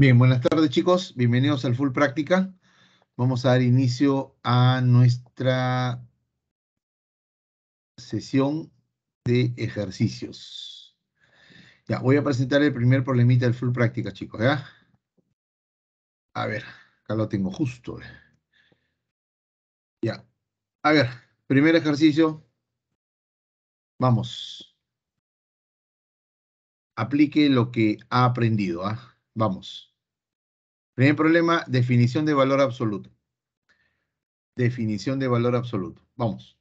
Bien, buenas tardes chicos, bienvenidos al Full Práctica. Vamos a dar inicio a nuestra sesión de ejercicios. Ya, voy a presentar el primer problemita del Full Práctica, chicos, ¿ya? A ver, acá lo tengo justo. Eh. Ya, a ver, primer ejercicio. Vamos. Aplique lo que ha aprendido, ¿ah? Vamos. Primer problema, definición de valor absoluto. Definición de valor absoluto. Vamos.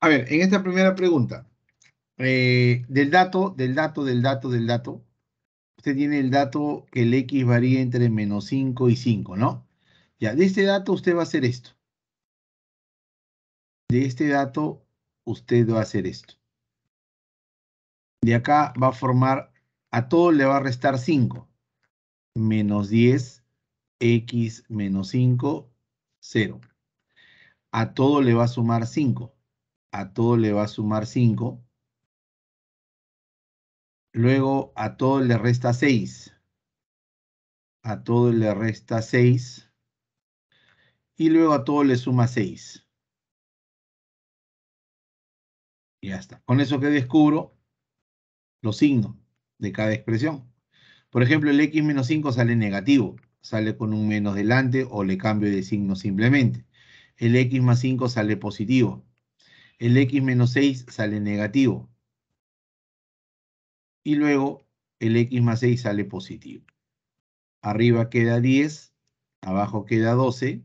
A ver, en esta primera pregunta, eh, del dato, del dato, del dato, del dato, usted tiene el dato que el X varía entre menos 5 y 5, ¿no? Ya, de este dato usted va a hacer esto. De este dato usted va a hacer esto. De acá va a formar, a todo le va a restar 5. Menos 10, X menos 5, 0. A todo le va a sumar 5 a todo le va a sumar 5. Luego a todo le resta 6. A todo le resta 6. Y luego a todo le suma 6. Y ya está. Con eso que descubro los signos de cada expresión. Por ejemplo, el x menos 5 sale negativo. Sale con un menos delante o le cambio de signo simplemente. El x más 5 sale positivo el x menos 6 sale negativo. Y luego el x más 6 sale positivo. Arriba queda 10, abajo queda 12,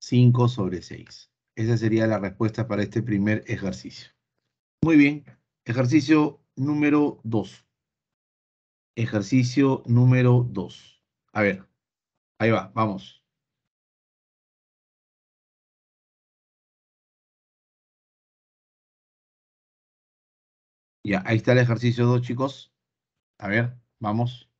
5 sobre 6. Esa sería la respuesta para este primer ejercicio. Muy bien, ejercicio número 2. Ejercicio número 2. A ver, ahí va, vamos. Ya, ahí está el ejercicio 2, chicos. A ver, vamos.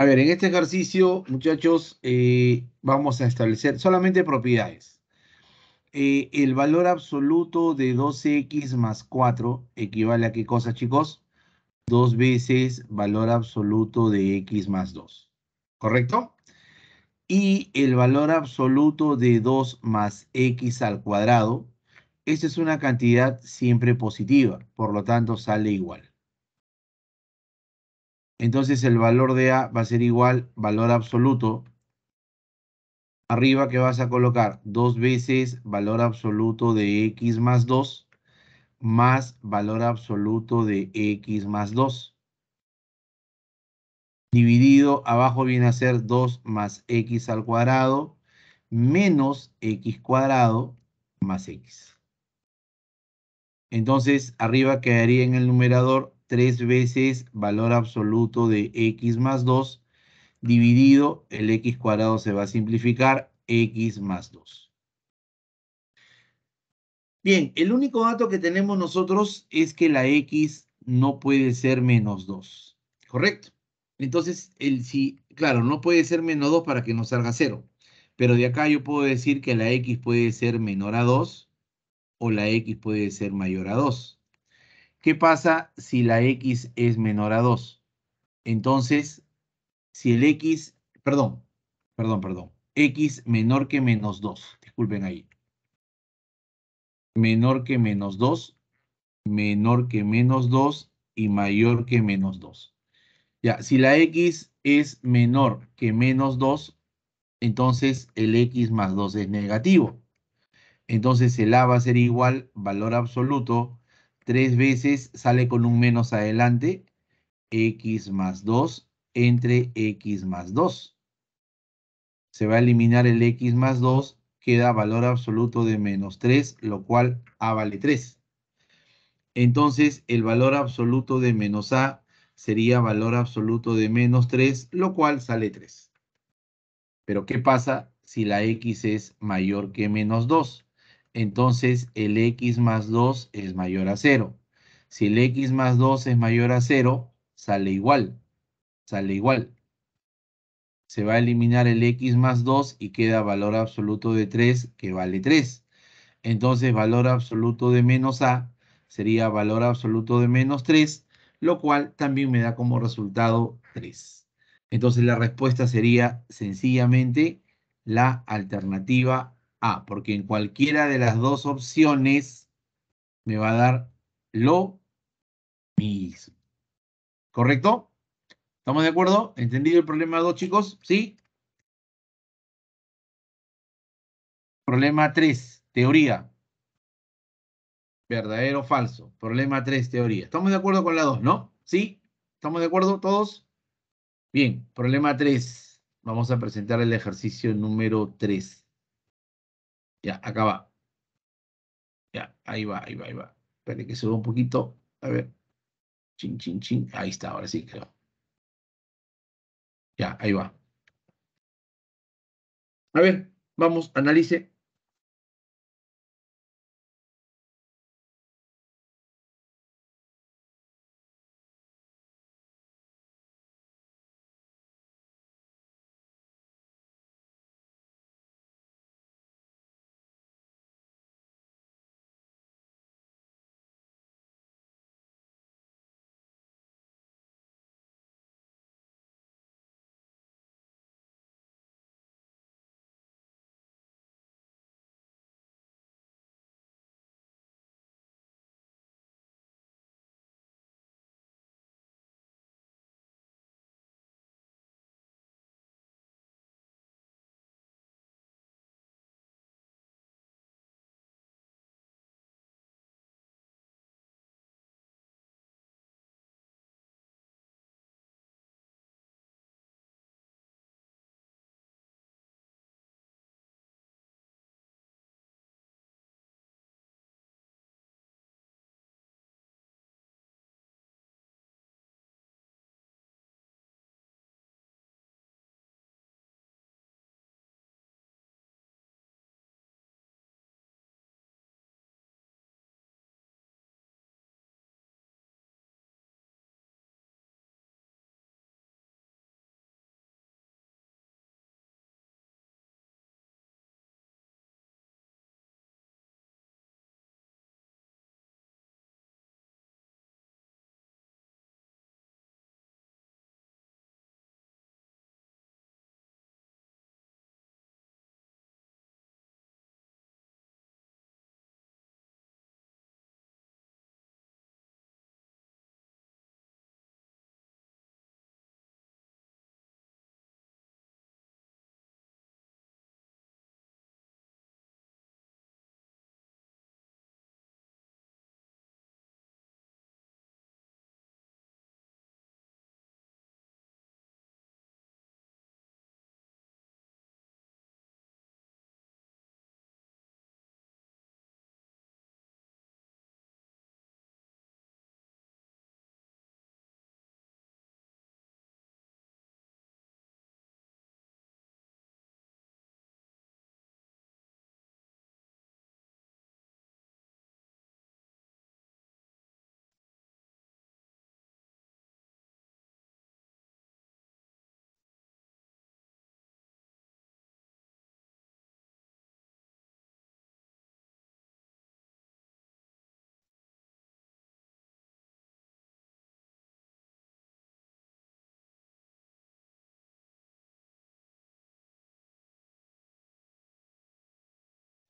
A ver, en este ejercicio, muchachos, eh, vamos a establecer solamente propiedades. Eh, el valor absoluto de 2 x más 4 equivale a qué cosa, chicos? Dos veces valor absoluto de x más 2. ¿Correcto? Y el valor absoluto de 2 más x al cuadrado. Esta es una cantidad siempre positiva, por lo tanto sale igual entonces el valor de A va a ser igual valor absoluto. Arriba que vas a colocar dos veces valor absoluto de X más 2 más valor absoluto de X más 2. Dividido, abajo viene a ser 2 más X al cuadrado menos X cuadrado más X. Entonces, arriba quedaría en el numerador 3 veces valor absoluto de x más 2 dividido el x cuadrado se va a simplificar x más 2. Bien, el único dato que tenemos nosotros es que la x no puede ser menos 2, ¿correcto? Entonces, el, claro, no puede ser menos 2 para que nos salga 0, pero de acá yo puedo decir que la x puede ser menor a 2 o la x puede ser mayor a 2. ¿Qué pasa si la x es menor a 2? Entonces, si el x, perdón, perdón, perdón, x menor que menos 2, disculpen ahí. Menor que menos 2, menor que menos 2 y mayor que menos 2. Ya, si la x es menor que menos 2, entonces el x más 2 es negativo. Entonces el a va a ser igual, valor absoluto, Tres veces sale con un menos adelante, x más 2 entre x más 2. Se va a eliminar el x más 2, queda valor absoluto de menos 3, lo cual a vale 3. Entonces, el valor absoluto de menos a sería valor absoluto de menos 3, lo cual sale 3. Pero, ¿qué pasa si la x es mayor que menos 2? entonces el x más 2 es mayor a 0. Si el x más 2 es mayor a 0, sale igual. Sale igual. Se va a eliminar el x más 2 y queda valor absoluto de 3, que vale 3. Entonces valor absoluto de menos a sería valor absoluto de menos 3, lo cual también me da como resultado 3. Entonces la respuesta sería sencillamente la alternativa a, porque en cualquiera de las dos opciones me va a dar lo mismo. ¿Correcto? ¿Estamos de acuerdo? ¿Entendido el problema 2, chicos? ¿Sí? Problema 3, teoría. Verdadero o falso. Problema 3, teoría. ¿Estamos de acuerdo con la 2, no? ¿Sí? ¿Estamos de acuerdo todos? Bien, problema 3. Vamos a presentar el ejercicio número 3. Ya, acá va. Ya, ahí va, ahí va, ahí va. Espere que suba un poquito. A ver. Chin, chin, chin. Ahí está, ahora sí creo. Ya, ahí va. A ver, vamos, analice.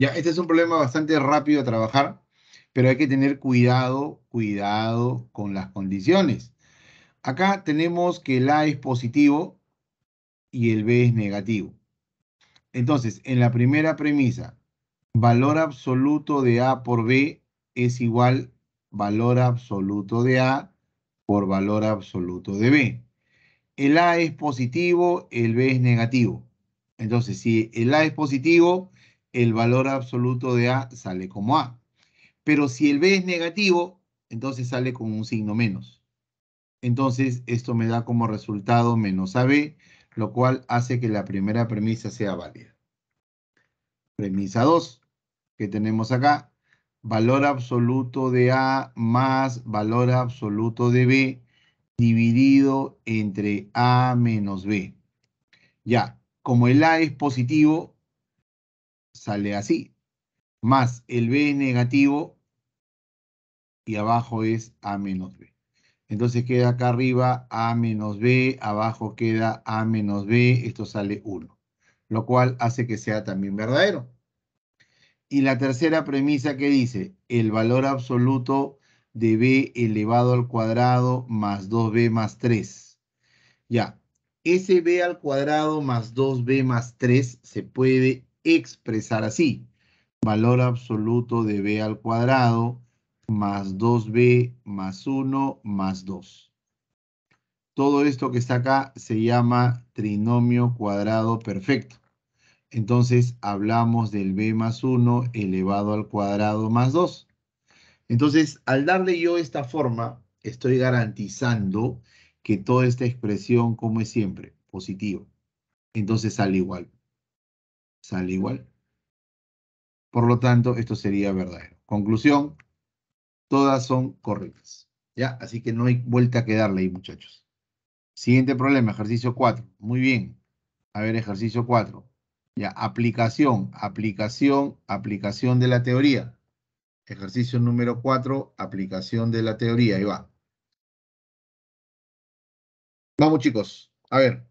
Ya, este es un problema bastante rápido de trabajar, pero hay que tener cuidado, cuidado con las condiciones. Acá tenemos que el A es positivo y el B es negativo. Entonces, en la primera premisa, valor absoluto de A por B es igual valor absoluto de A por valor absoluto de B. El A es positivo, el B es negativo. Entonces, si el A es positivo, el valor absoluto de A sale como A. Pero si el B es negativo, entonces sale con un signo menos. Entonces esto me da como resultado menos AB, lo cual hace que la primera premisa sea válida. Premisa 2, que tenemos acá, valor absoluto de A más valor absoluto de B dividido entre A menos B. Ya, como el A es positivo, sale así. Más el B negativo y abajo es A menos B. Entonces queda acá arriba A menos B, abajo queda A menos B, esto sale 1. Lo cual hace que sea también verdadero. Y la tercera premisa que dice, el valor absoluto de b elevado al cuadrado más 2b más 3. Ya, ese b al cuadrado más 2b más 3 se puede expresar así. Valor absoluto de b al cuadrado más 2b más 1 más 2. Todo esto que está acá se llama trinomio cuadrado perfecto. Entonces hablamos del b más 1 elevado al cuadrado más 2. Entonces, al darle yo esta forma, estoy garantizando que toda esta expresión, como es siempre, positiva. Entonces sale igual sale igual. Por lo tanto, esto sería verdadero. Conclusión, todas son correctas. ¿Ya? Así que no hay vuelta a quedarle, ahí, muchachos. Siguiente problema, ejercicio 4. Muy bien. A ver, ejercicio 4. Ya, aplicación, aplicación, aplicación de la teoría. Ejercicio número 4, aplicación de la teoría. Ahí va. Vamos, chicos. A ver.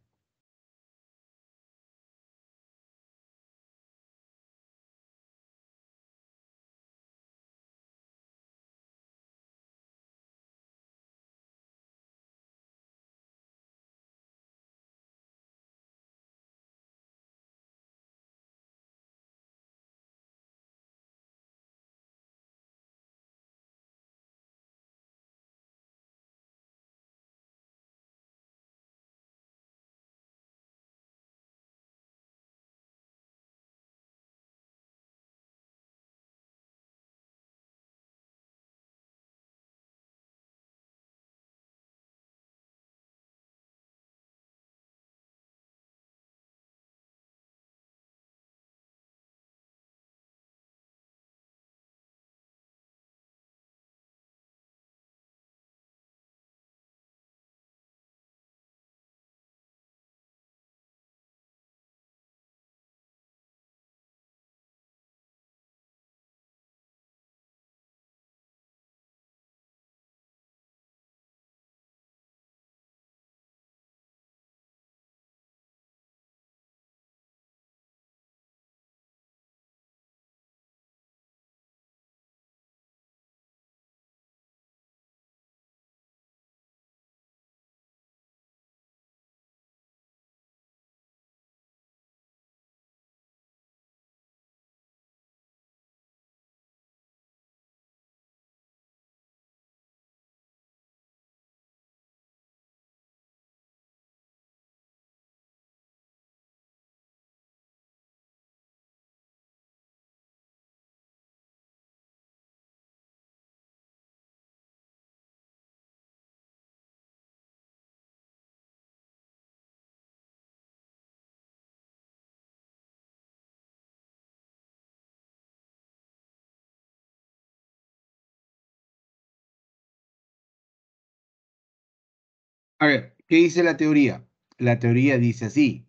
A ver, ¿qué dice la teoría? La teoría dice así.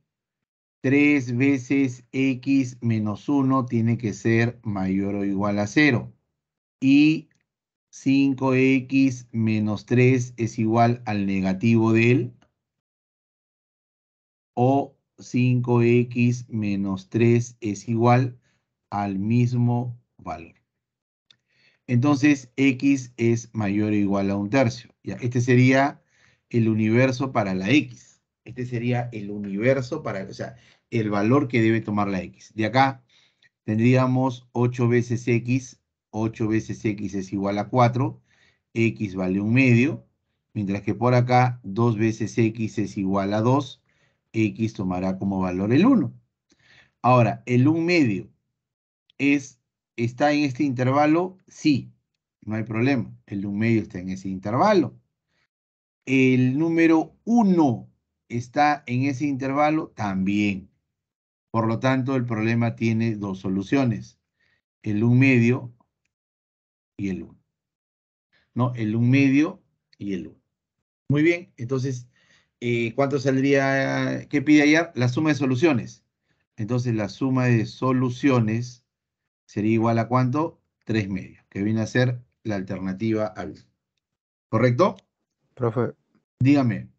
3 veces x menos 1 tiene que ser mayor o igual a 0. Y 5x menos 3 es igual al negativo de él. O 5x menos 3 es igual al mismo valor. Entonces, x es mayor o igual a un tercio. Ya, este sería el universo para la X. Este sería el universo para, o sea, el valor que debe tomar la X. De acá tendríamos 8 veces X, 8 veces X es igual a 4, X vale un medio, mientras que por acá 2 veces X es igual a 2, X tomará como valor el 1. Ahora, el 1 medio es, está en este intervalo, sí, no hay problema, el 1 medio está en ese intervalo. El número 1 está en ese intervalo también. Por lo tanto, el problema tiene dos soluciones. El 1 medio y el 1. No, el 1 medio y el 1. Muy bien, entonces, eh, ¿cuánto saldría? ¿Qué pide allá? La suma de soluciones. Entonces, la suma de soluciones sería igual a cuánto? 3 medios, que viene a ser la alternativa al. ¿Correcto? Dígame.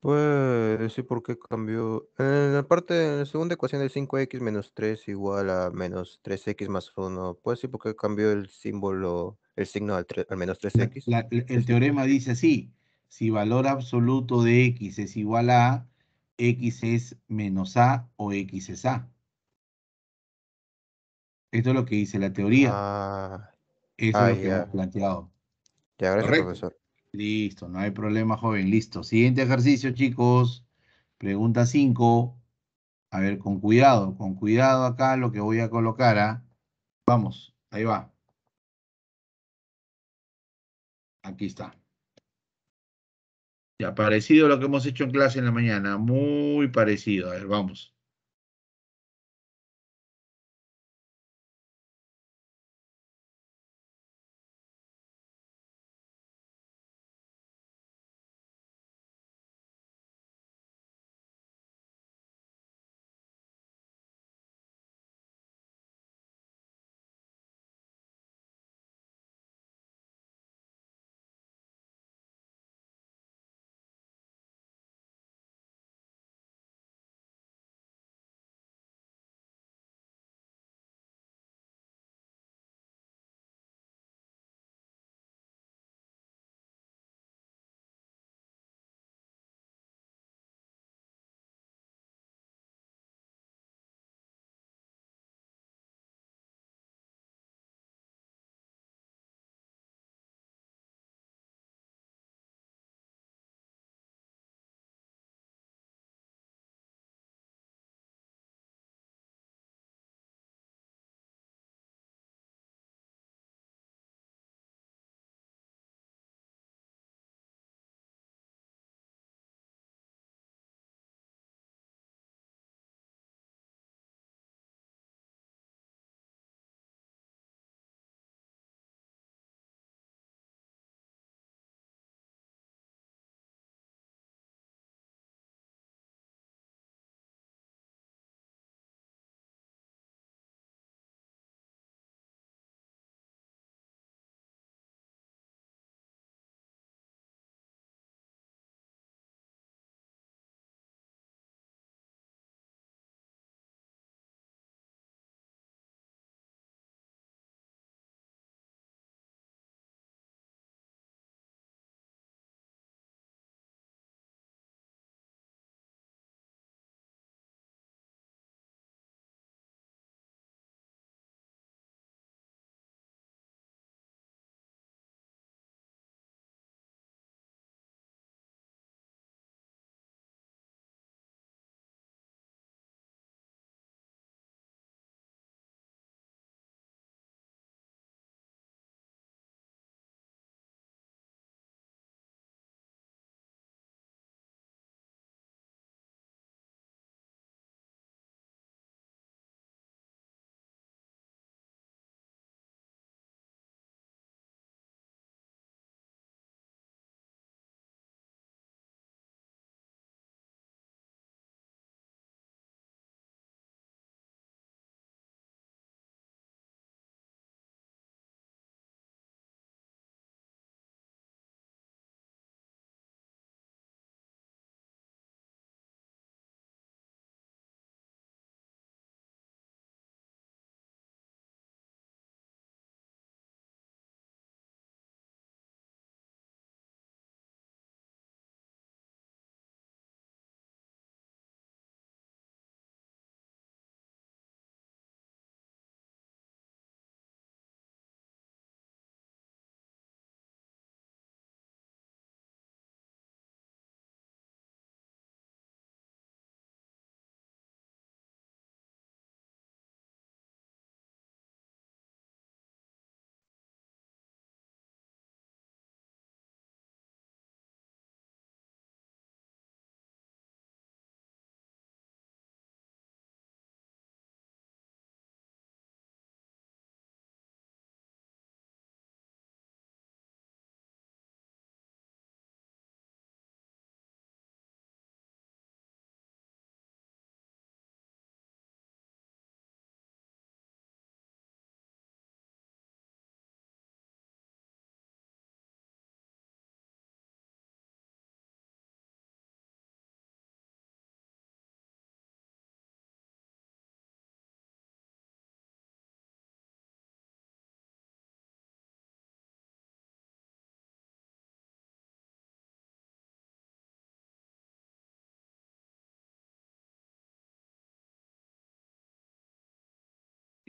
Pues, sí, por qué cambió? En la parte, en la segunda ecuación del 5x menos 3 igual a menos 3x más 1, ¿puede sí, por qué cambió el símbolo, el signo al, menos 3x? el teorema dice así, si valor absoluto de x es igual a x es menos a o x es a. Esto es lo que dice la teoría. Ah. Eso es ah, lo que hemos planteado. ya, gracias, profesor. Listo, no hay problema, joven. Listo. Siguiente ejercicio, chicos. Pregunta 5. A ver, con cuidado, con cuidado acá lo que voy a colocar. ¿ah? Vamos, ahí va. Aquí está. Ya, parecido a lo que hemos hecho en clase en la mañana. Muy parecido. A ver, vamos.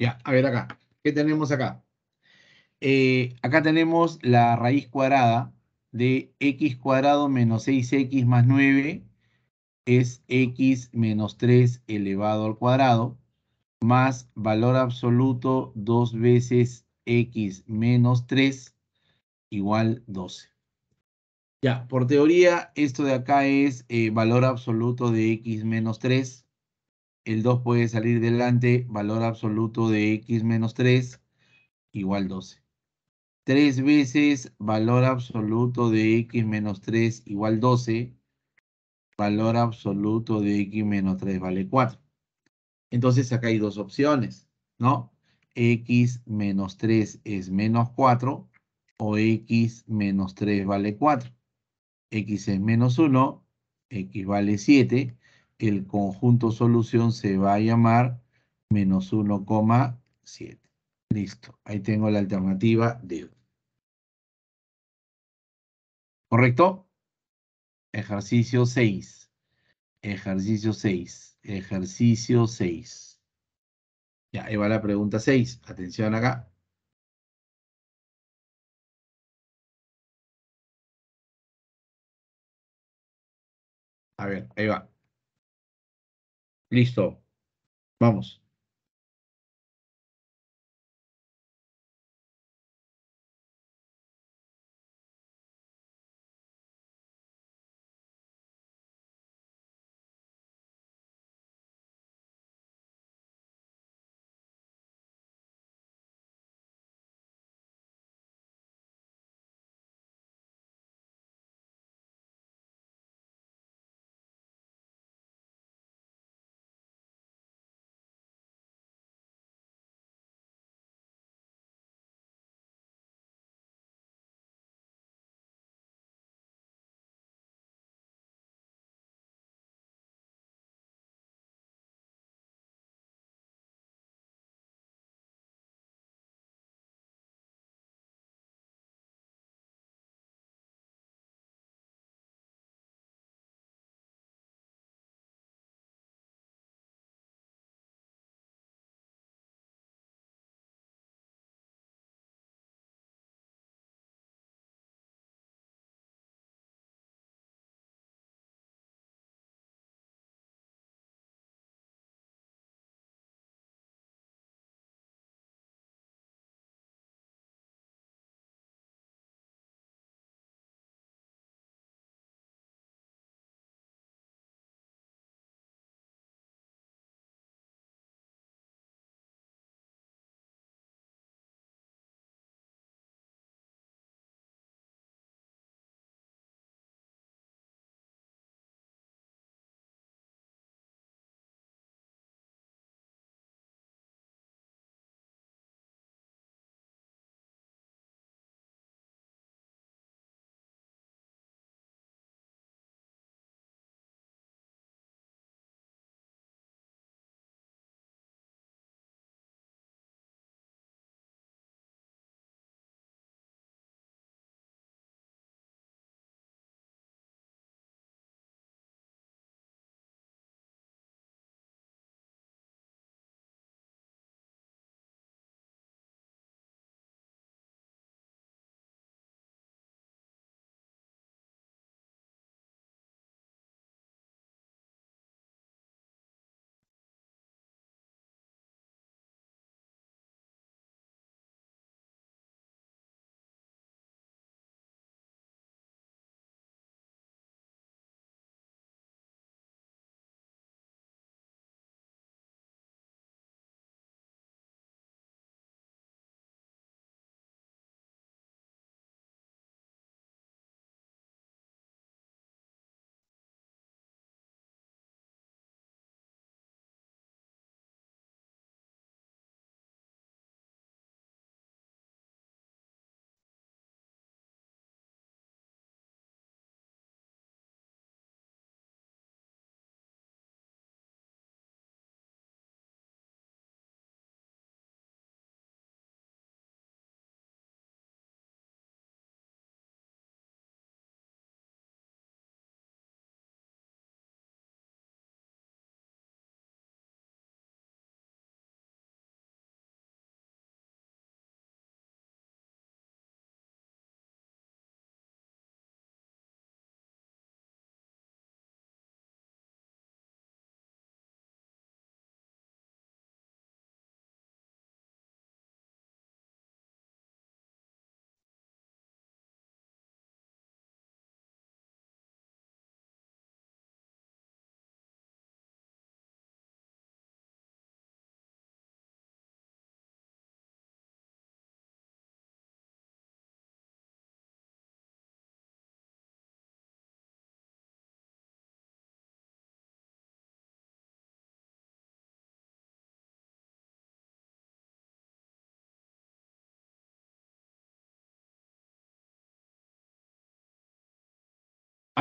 Ya, a ver acá. ¿Qué tenemos acá? Eh, acá tenemos la raíz cuadrada de x cuadrado menos 6x más 9 es x menos 3 elevado al cuadrado más valor absoluto 2 veces x menos 3 igual 12. Ya, por teoría, esto de acá es eh, valor absoluto de x menos 3 el 2 puede salir delante, valor absoluto de x menos 3 igual 12. 3 veces valor absoluto de x menos 3 igual 12, valor absoluto de x menos 3 vale 4. Entonces acá hay dos opciones, ¿no? x menos 3 es menos 4 o x menos 3 vale 4. x es menos 1, x vale 7 el conjunto solución se va a llamar menos 1,7. Listo, ahí tengo la alternativa D. ¿Correcto? Ejercicio 6. Ejercicio 6. Ejercicio 6. Ya, ahí va la pregunta 6. Atención acá. A ver, ahí va. Listo. Vamos.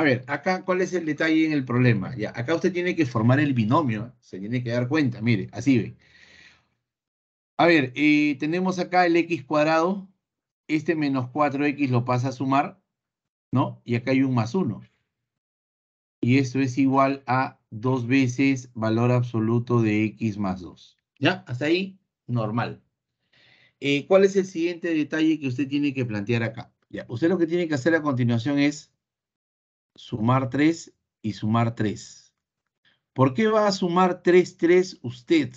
A ver, acá, ¿cuál es el detalle en el problema? Ya, acá usted tiene que formar el binomio, se tiene que dar cuenta, mire, así ve. A ver, eh, tenemos acá el x cuadrado, este menos 4x lo pasa a sumar, ¿no? Y acá hay un más 1. Y esto es igual a dos veces valor absoluto de x más 2. ¿Ya? Hasta ahí, normal. Eh, ¿Cuál es el siguiente detalle que usted tiene que plantear acá? Ya, usted lo que tiene que hacer a continuación es sumar 3 y sumar 3. ¿Por qué va a sumar 3, 3 usted?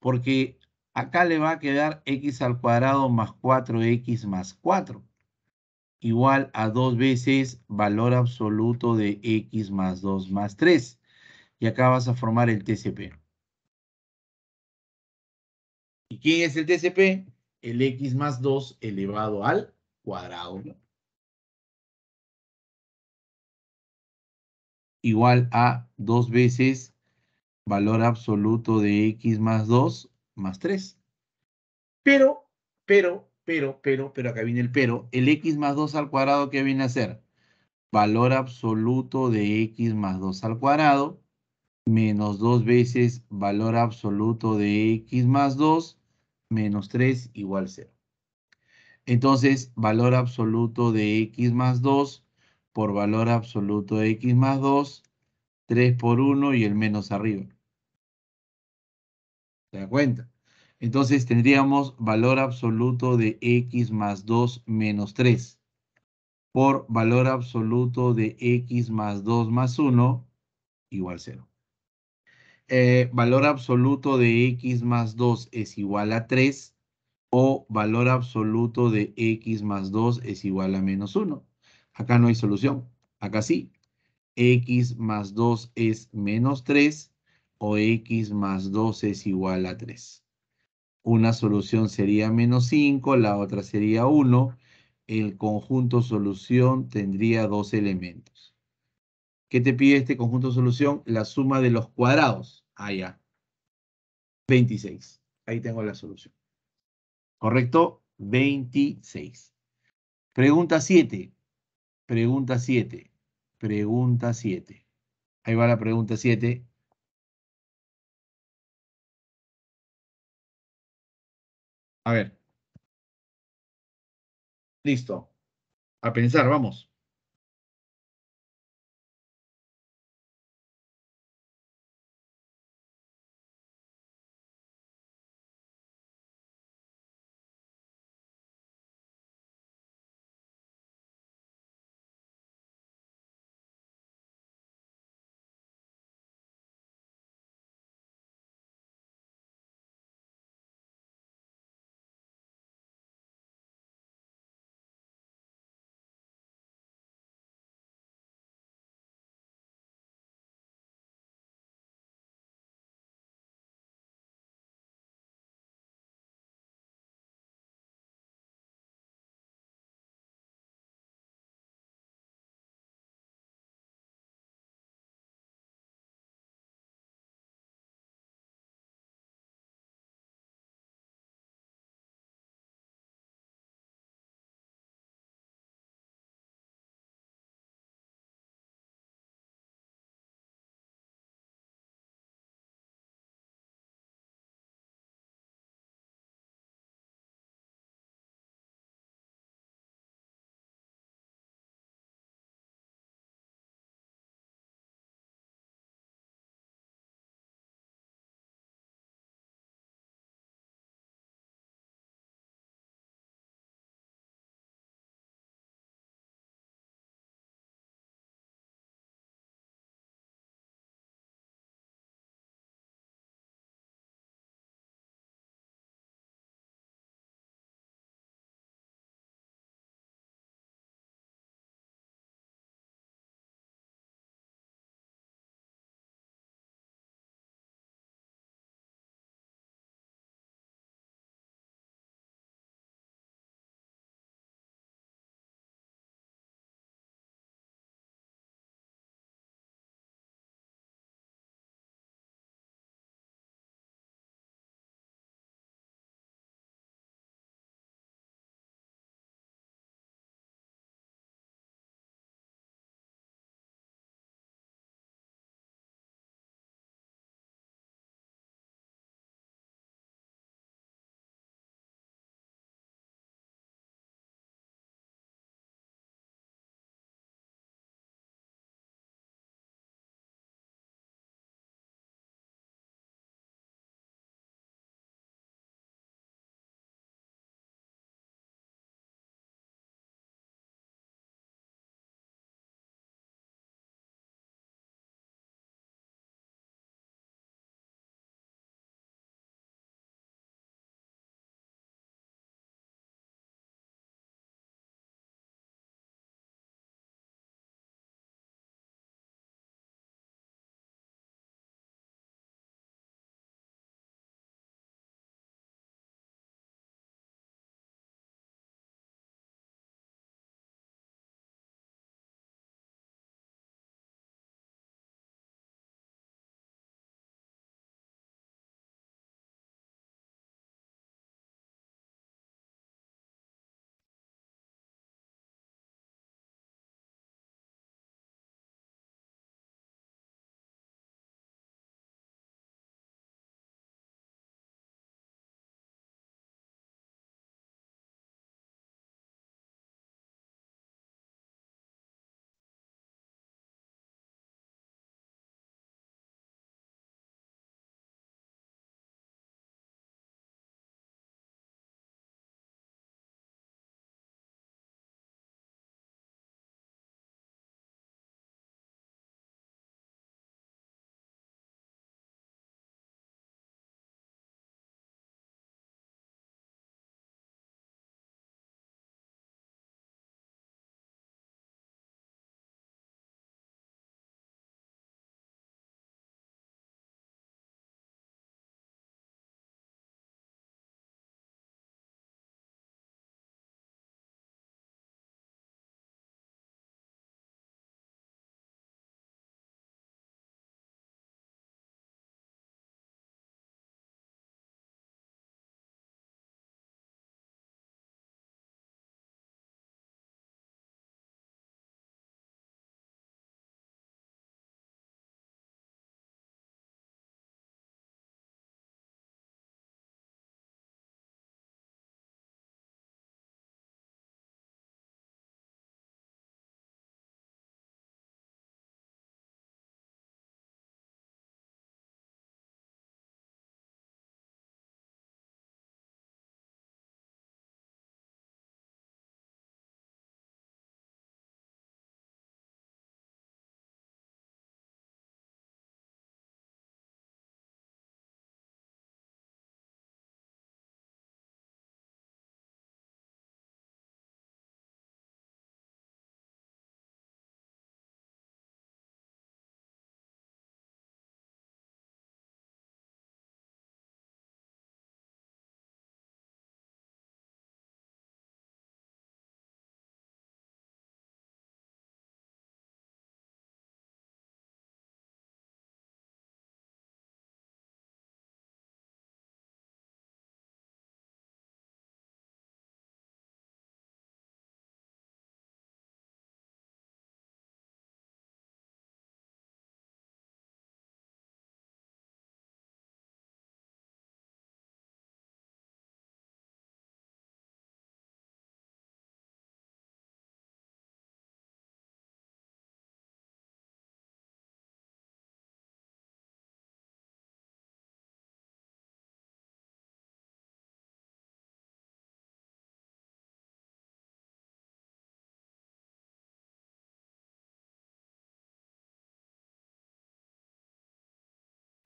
Porque acá le va a quedar x al cuadrado más 4x más 4 igual a dos veces valor absoluto de x más 2 más 3. Y acá vas a formar el TCP. ¿Y quién es el TCP? El x más 2 elevado al cuadrado. igual a dos veces valor absoluto de x más 2 más 3. Pero, pero, pero, pero, pero, acá viene el pero. El x más 2 al cuadrado, ¿qué viene a ser? Valor absoluto de x más 2 al cuadrado menos dos veces valor absoluto de x más 2 menos 3 igual 0. Entonces, valor absoluto de x más 2 por valor absoluto de x más 2, 3 por 1 y el menos arriba. ¿Se da cuenta? Entonces tendríamos valor absoluto de x más 2 menos 3 por valor absoluto de x más 2 más 1 igual 0. Eh, valor absoluto de x más 2 es igual a 3 o valor absoluto de x más 2 es igual a menos 1. Acá no hay solución. Acá sí. X más 2 es menos 3 o X más 2 es igual a 3. Una solución sería menos 5, la otra sería 1. El conjunto solución tendría dos elementos. ¿Qué te pide este conjunto solución? La suma de los cuadrados. Ahí. ya. 26. Ahí tengo la solución. ¿Correcto? 26. Pregunta 7. Pregunta 7. Pregunta 7. Ahí va la pregunta 7. A ver. Listo. A pensar, vamos.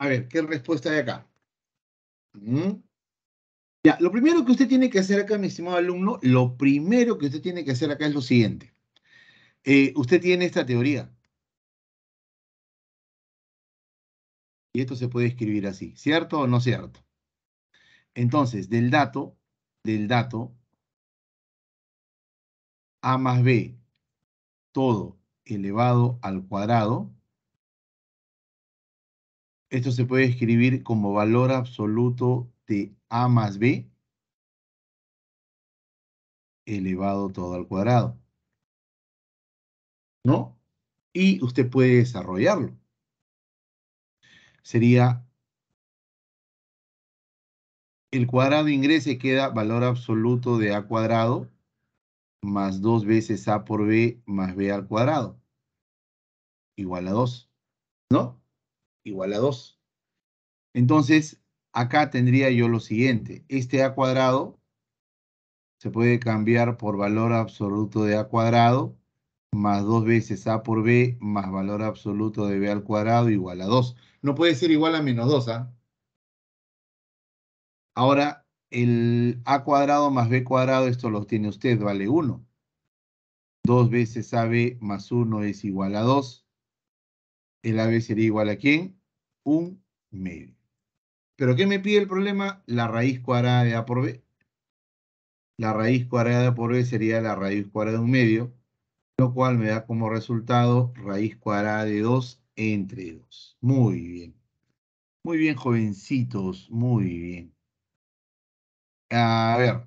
A ver, ¿qué respuesta hay acá? Mm. Ya, lo primero que usted tiene que hacer acá, mi estimado alumno, lo primero que usted tiene que hacer acá es lo siguiente. Eh, usted tiene esta teoría. Y esto se puede escribir así, ¿cierto o no cierto? Entonces, del dato, del dato, A más B, todo elevado al cuadrado, esto se puede escribir como valor absoluto de A más B elevado todo al cuadrado. ¿No? Y usted puede desarrollarlo. Sería el cuadrado ingrese queda valor absoluto de A cuadrado más dos veces A por B más B al cuadrado. Igual a 2. ¿No? igual a 2. Entonces, acá tendría yo lo siguiente. Este a cuadrado se puede cambiar por valor absoluto de a cuadrado más 2 veces a por b más valor absoluto de b al cuadrado igual a 2. No puede ser igual a menos 2, ¿ah? Ahora, el a cuadrado más b cuadrado, esto lo tiene usted, vale 1. 2 veces ab más 1 es igual a 2 el AB sería igual a quién? Un medio. ¿Pero qué me pide el problema? La raíz cuadrada de A por B. La raíz cuadrada de A por B sería la raíz cuadrada de un medio, lo cual me da como resultado raíz cuadrada de 2 entre 2. Muy bien. Muy bien, jovencitos, muy bien. A ver,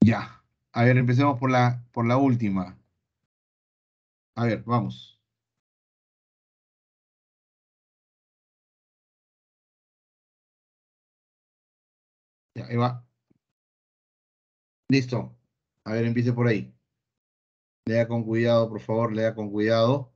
ya. A ver, empecemos por la, por la última. A ver, vamos. Ya, ahí va. Listo. A ver, empiece por ahí. Lea con cuidado, por favor, lea con cuidado.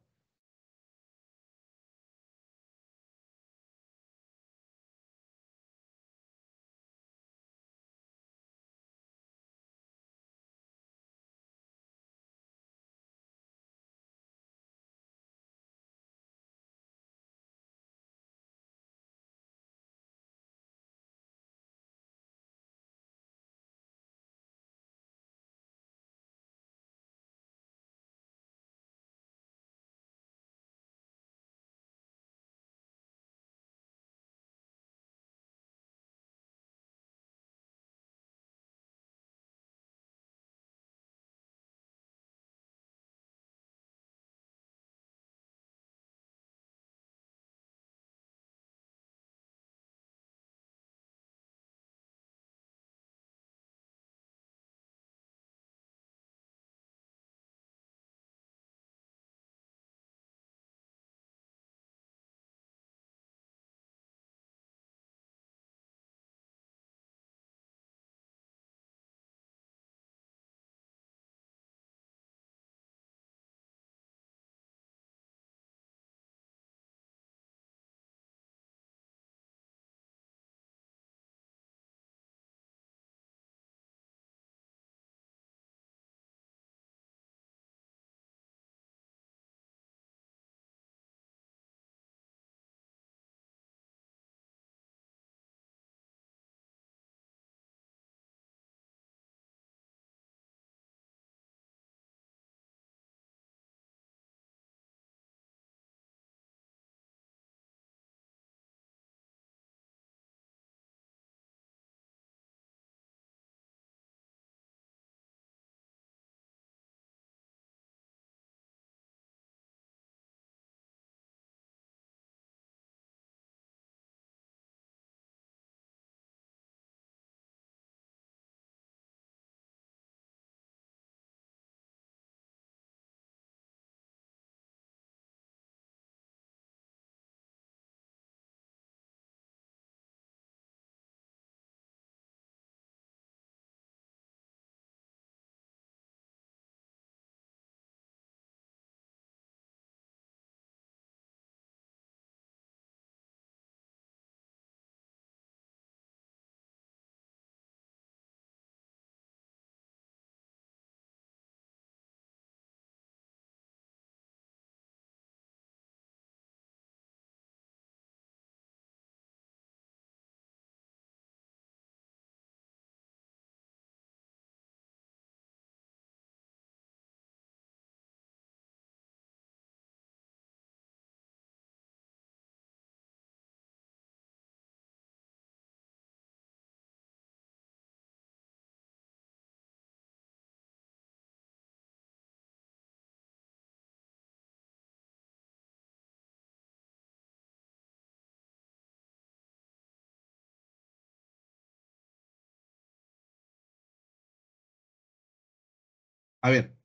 A ver,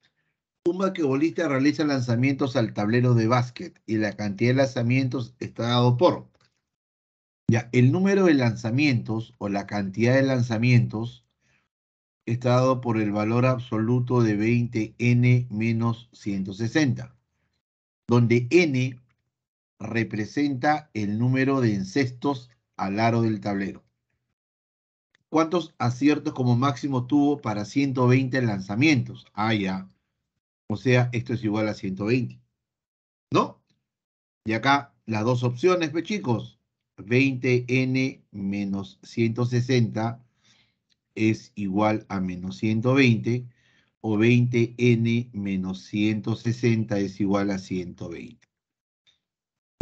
un basquetbolista realiza lanzamientos al tablero de básquet y la cantidad de lanzamientos está dado por. Ya, el número de lanzamientos o la cantidad de lanzamientos está dado por el valor absoluto de 20n menos 160, donde n representa el número de encestos al aro del tablero. ¿Cuántos aciertos como máximo tuvo para 120 lanzamientos? Ah, ya. O sea, esto es igual a 120. ¿No? Y acá las dos opciones, pues, chicos. 20n menos 160 es igual a menos 120 o 20n menos 160 es igual a 120.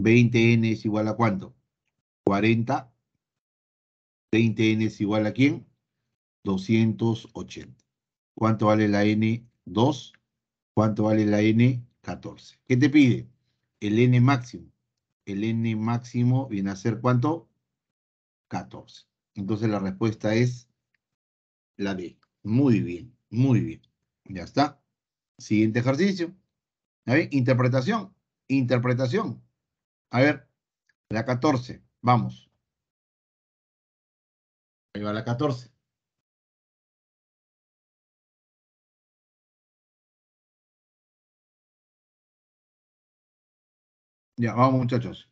20n es igual a cuánto? 40 20 n es igual a quién? 280. ¿Cuánto vale la n? 2. ¿Cuánto vale la n? 14. ¿Qué te pide? El n máximo. El n máximo viene a ser ¿cuánto? 14. Entonces la respuesta es la D. Muy bien, muy bien. Ya está. Siguiente ejercicio. A ver, interpretación, interpretación. A ver, la 14, vamos. Ahí va la 14. Ya, vamos muchachos.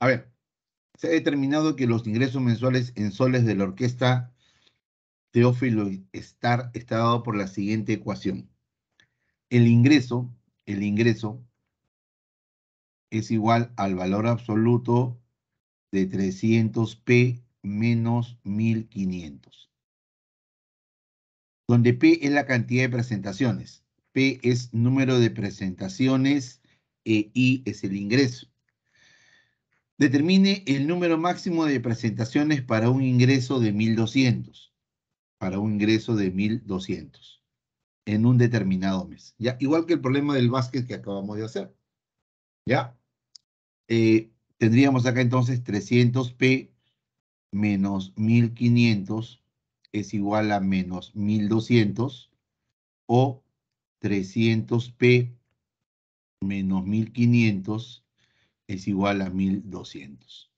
A ver, se ha determinado que los ingresos mensuales en soles de la orquesta Teófilo Star está dado por la siguiente ecuación. El ingreso, el ingreso es igual al valor absoluto de 300p menos 1500. Donde p es la cantidad de presentaciones, p es número de presentaciones e i es el ingreso determine el número máximo de presentaciones para un ingreso de 1.200. Para un ingreso de 1.200 en un determinado mes. ¿ya? Igual que el problema del básquet que acabamos de hacer. ¿ya? Eh, tendríamos acá entonces 300P menos 1.500 es igual a menos 1.200 o 300P menos 1.500 es igual a 1200.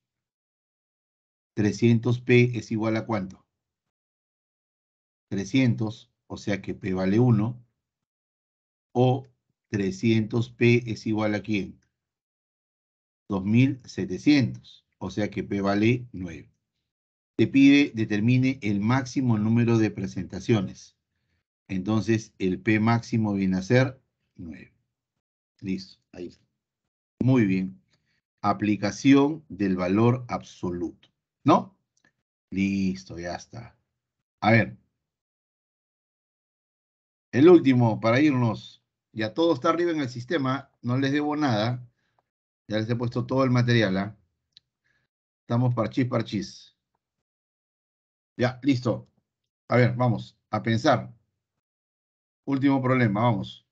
300P es igual a cuánto? 300, o sea que P vale 1. O 300P es igual a quién? 2700, o sea que P vale 9. Te pide, determine el máximo número de presentaciones. Entonces, el P máximo viene a ser 9. Listo, ahí. está. Muy bien aplicación del valor absoluto, ¿no? Listo, ya está. A ver. El último, para irnos. Ya todo está arriba en el sistema, no les debo nada. Ya les he puesto todo el material, ¿ah? Estamos parchís, parchís. Ya, listo. A ver, vamos, a pensar. Último problema, vamos.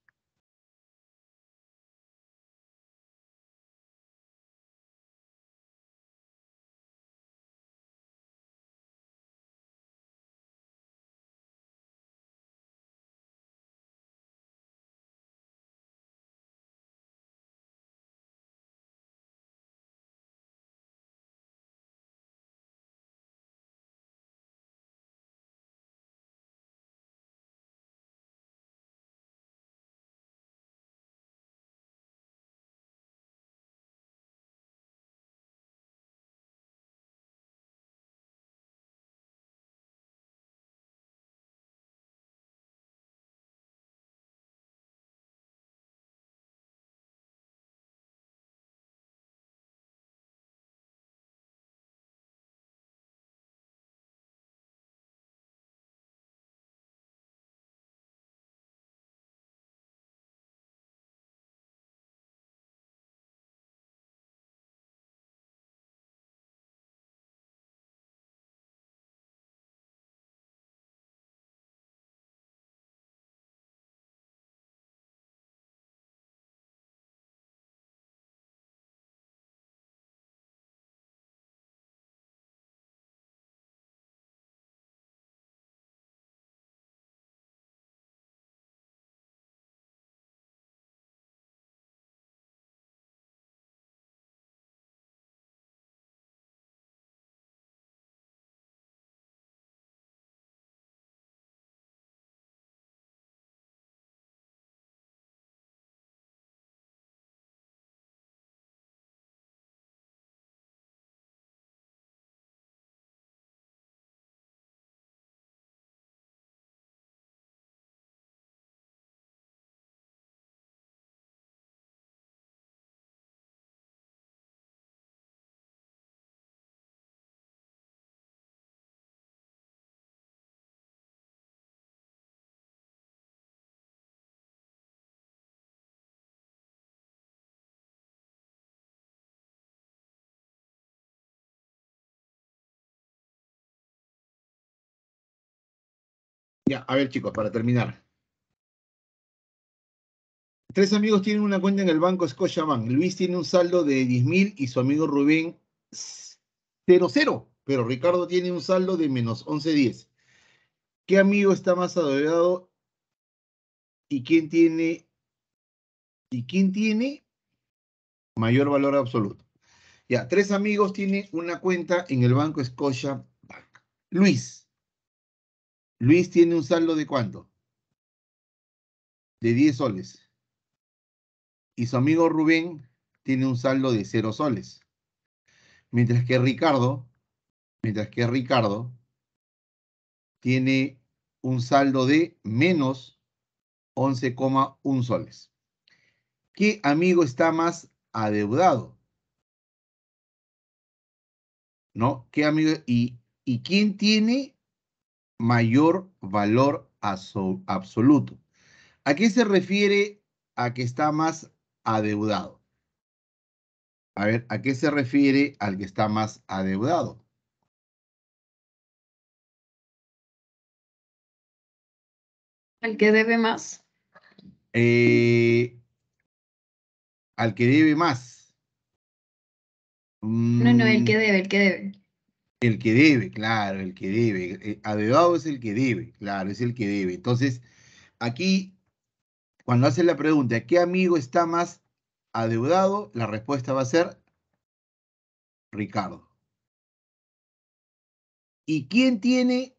Ya, a ver chicos, para terminar. Tres amigos tienen una cuenta en el banco Scotiabank. Luis tiene un saldo de 10 mil y su amigo Rubén 00, pero Ricardo tiene un saldo de menos 1110. ¿Qué amigo está más adorado? y quién tiene y quién tiene mayor valor absoluto? Ya, tres amigos tienen una cuenta en el banco Scotiabank. Bank. Luis Luis tiene un saldo de cuánto? De 10 soles. Y su amigo Rubén tiene un saldo de 0 soles. Mientras que Ricardo, mientras que Ricardo tiene un saldo de menos 11,1 soles. ¿Qué amigo está más adeudado? ¿No? ¿Qué amigo? ¿Y, y quién tiene mayor valor absoluto. ¿A qué se refiere a que está más adeudado? A ver, ¿a qué se refiere al que está más adeudado? Al que debe más. Eh, al que debe más. No, no, el mm. que debe, el que debe. El que debe, claro, el que debe. Eh, adeudado es el que debe, claro, es el que debe. Entonces, aquí, cuando hace la pregunta, ¿qué amigo está más adeudado? La respuesta va a ser Ricardo. ¿Y quién tiene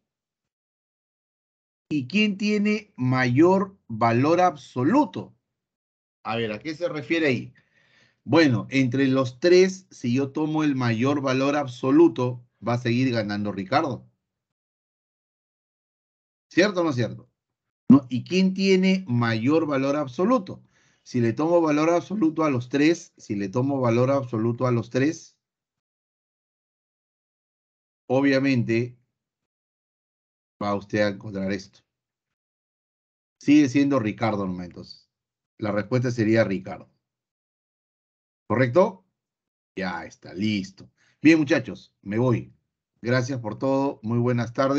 y quién tiene mayor valor absoluto? A ver, ¿a qué se refiere ahí? Bueno, entre los tres, si yo tomo el mayor valor absoluto, va a seguir ganando Ricardo. ¿Cierto o no es cierto? ¿Y quién tiene mayor valor absoluto? Si le tomo valor absoluto a los tres, si le tomo valor absoluto a los tres, obviamente va usted a encontrar esto. Sigue siendo Ricardo momentos. La respuesta sería Ricardo. ¿Correcto? Ya está, listo. Bien, muchachos, me voy. Gracias por todo. Muy buenas tardes.